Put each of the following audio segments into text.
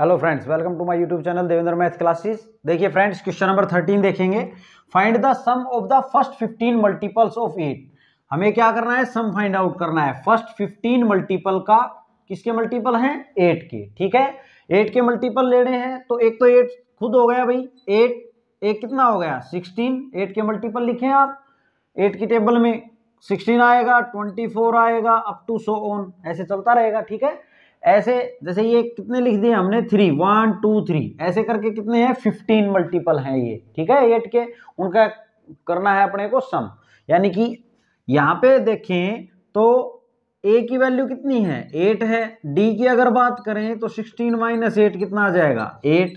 hello friends welcome to my YouTube channel Devendra math classes देखिए friends question number thirteen देखेंगे find the sum of the first fifteen multiples of eight हमें क्या करना है sum find out करना है first fifteen multiple का किसके मल्टीपल हैं एट के ठीक है एट के मल्टीपल लेने हैं तो एक तो एट खुद हो गया भाई एट एक कितना हो गया सिक्सटीन एट के मल्टीपल लिखे आप एट की टेबल में सिक्सटीन आएगा ट्वेंटी फोर आएगा अप टू सो ऑन ऐसे चलता रहेगा ठीक है ऐसे जैसे ये कितने लिख दिए हमने थ्री वन टू थ्री ऐसे करके कितने हैं फिफ्टीन मल्टीपल हैं ये ठीक है एट के उनका करना है अपने को सम यानी कि यहाँ पे देखें तो ए की वैल्यू कितनी है एट है डी की अगर बात करें तो सिक्सटीन माइनस एट कितना आ जाएगा एट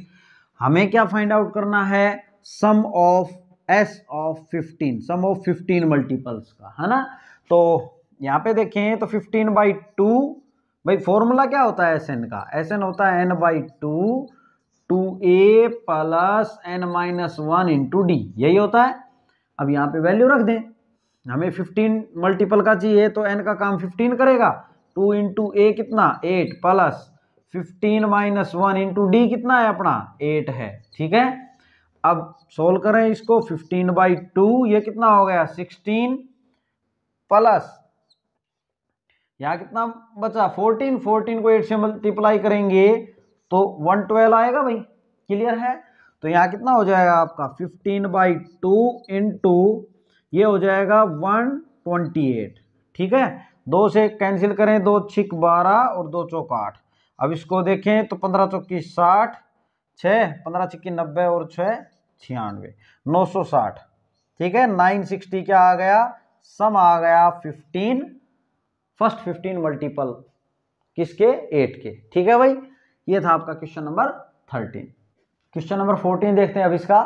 हमें क्या फाइंड आउट करना है sum of S of fifteen sum of fifteen multiples का है ना तो यहाँ पे देखें तो फिफ्टीन बाई टू भाई फॉर्मूला क्या होता है एस एन का एस एन होता है N by two two A plus N minus one into D यही होता है अब यहाँ पे वैल्यू रख दें हमें फिफ्टीन मल्टीपल का चाहिए तो एन का काम फिफ्टीन करेगा टू इंटू ए कितना eight plus fifteen minus one into D कितना है अपना एट है ठीक है अब सोल्व करें इसको फिफ्टीन बाई टू ये कितना हो गया सिक्सटीन प्लस यहाँ कितना बचा फोर्टीन फोर्टीन को एट से मल्टीप्लाई करेंगे तो वन ट्वेल्व आएगा भाई क्लियर है तो यहाँ कितना हो जाएगा आपका fifteen by two into ये हो जाएगा वन ट्वेंटी एट ठीक है दो से कैंसिल करें दो छिक बारह और दो चौक आठ अब इसको देखें तो पंद्रह चौकी साठ छः पंद्रह छिक्की नब्बे और छः छियानवे नौ सौ साठ ठीक है नाइन सिक्सटी क्या आ गया सम आ गया फिफ्टीन फर्स्ट फिफ्टीन मल्टीपल किसके एट के ठीक है भाई ये था आपका question number thirteen question number fourteen देखते हैं अब इसका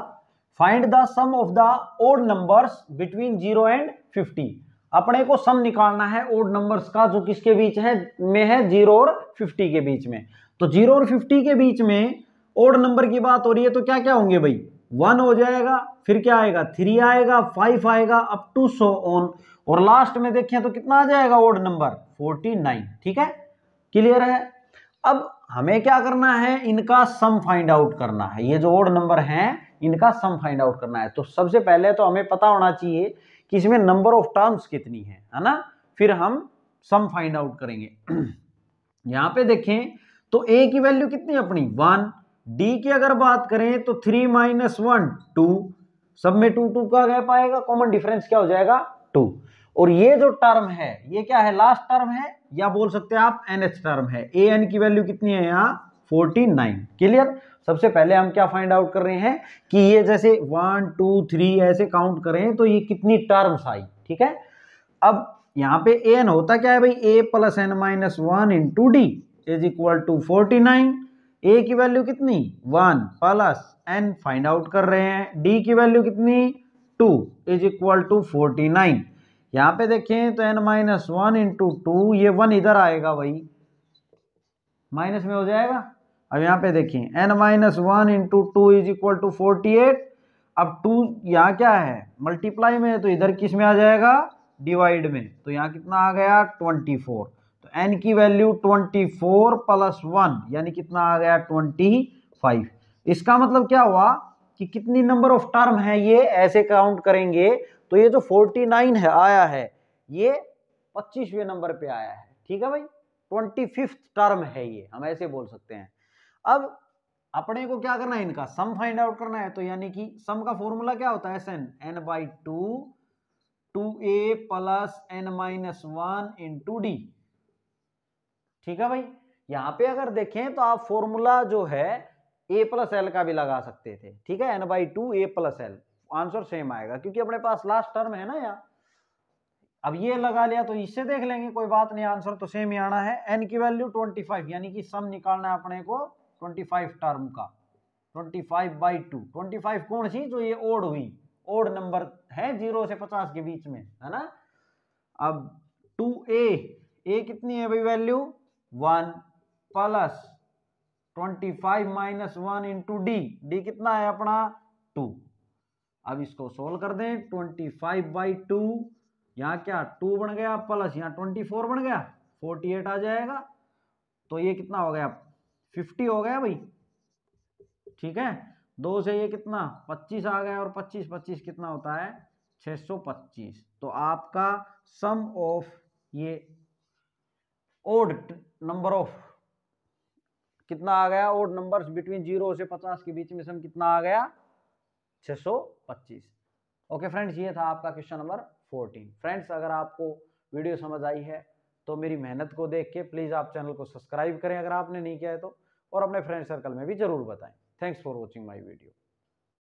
find the sum of the odd numbers between zero and fifty अपने को सम निकालना है ओड नंबर्स का जो किसके बीच है में है जीरो और फिफ्टी के बीच में तो जीरो और फिफ्टी के बीच में ओड नंबर की बात हो रही है तो क्या क्या होंगे भाई वन हो जाएगा फिर क्या आएगा थ्री आएगा फाइव आएगा अप टू सो ऑन और लास्ट में देखें तो कितना आ जाएगा ओड नंबर फोर्टी नाइन ठीक है क्लियर है अब हमें क्या करना है इनका सम फाइंड आउट करना है ये जो ओड नंबर हैं इनका सम फाइंड आउट करना है तो सबसे पहले तो हमें पता होना चाहिए कि इसमें नंबर ऑफ टर्म्स कितनी है है ना फिर हम सम फाइंड आउट करेंगे यहां पे देखें तो ए की वैल्यू कितनी अपनी वन डी की अगर बात करें तो थ्री माइनस वन टू सब में टू टू का गैप आएगा कॉमन डिफरेंस क्या हो जाएगा टू और ये जो टर्म है ये क्या है लास्ट टर्म है या बोल सकते हैं आप एन एच टर्म है ए एन की वैल्यू कितनी है यहाँ फोर्टी नाइन क्लियर सबसे पहले हम क्या फाइंड आउट कर रहे हैं कि ये जैसे वन टू थ्री ऐसे काउंट करें तो ये कितनी टर्म्स आई ठीक है अब यहाँ पे एन होता क्या है भाई A plus N minus one into D is equal to forty nine A की वैल्यू कितनी one plus N find out कर रहे हैं डी की वैल्यू कितनी two is equal to forty nine यहाँ पे देखें तो N minus one into two ये वन इधर आएगा भाई माइनस में हो जाएगा अब यहाँ पे देखें N minus one into two is equal to forty eight अब टू यहाँ क्या है मल्टीप्लाई में तो इधर किस में आ जाएगा डिवाइड में तो यहाँ कितना आ गया ट्वेंटी फोर एन की value twenty four plus one यानी कितना आ गया ट्वेंटी फाइव इसका मतलब क्या हुआ कि कितनी नंबर ऑफ टर्म है ये ऐसे काउंट करेंगे तो ये जो फोर्टी नाइन है आया है ये पच्चीसवें नंबर पे आया है ठीक है भाई ट्वेंटी फिफ्थ टर्म है ये हम ऐसे बोल सकते हैं अब अपने को क्या करना है इनका सम फाइंड आउट करना है तो यानी कि सम का फॉर्मूला क्या होता है S N N by two two A plus N minus one into D ठीक है भाई यहाँ पे अगर देखें तो आप फॉर्मूला जो है ए प्लस एल का भी लगा सकते थे ठीक है N by two A plus L answer same आएगा क्योंकि अपने पास लास्ट टर्म है ना यहाँ अब ये लगा लिया तो इससे देख लेंगे कोई बात नहीं आंसर तो सेम ही आना है एन की वैल्यू फाइव यानी कि सम निकालना है अपने को फाइव टर्म का twenty five by two twenty कौन सी जो ये ओड हुई ओड नंबर है जीरो से पचास के बीच में है ना अब टू ए ए कितनी है भाई value one plus twenty five minus one into D D कितना है अपना टू अब इसको सोल्व कर दें ट्वेंटी फाइव बाई टू यहाँ क्या टू बन गया प्लस यहाँ ट्वेंटी फोर बन गया फोर्टी एट आ जाएगा तो ये कितना हो गया फिफ्टी हो गया भाई ठीक है दो से ये कितना पच्चीस आ गया और पच्चीस पच्चीस कितना होता है छः सौ पच्चीस तो आपका सम ऑफ ये ओड नंबर ऑफ कितना आ गया ओड नंबर्स बिटवीन जीरो से पचास के बीच में सम कितना आ गया पच्चीस ओके फ्रेंड्स ये था आपका क्वेश्चन नंबर फोर्टीन फ्रेंड्स अगर आपको वीडियो समझ आई है तो मेरी मेहनत को देख के प्लीज़ आप चैनल को सब्सक्राइब करें अगर आपने नहीं किया है तो और अपने फ्रेंड सर्कल में भी जरूर बताएं thanks for watching my video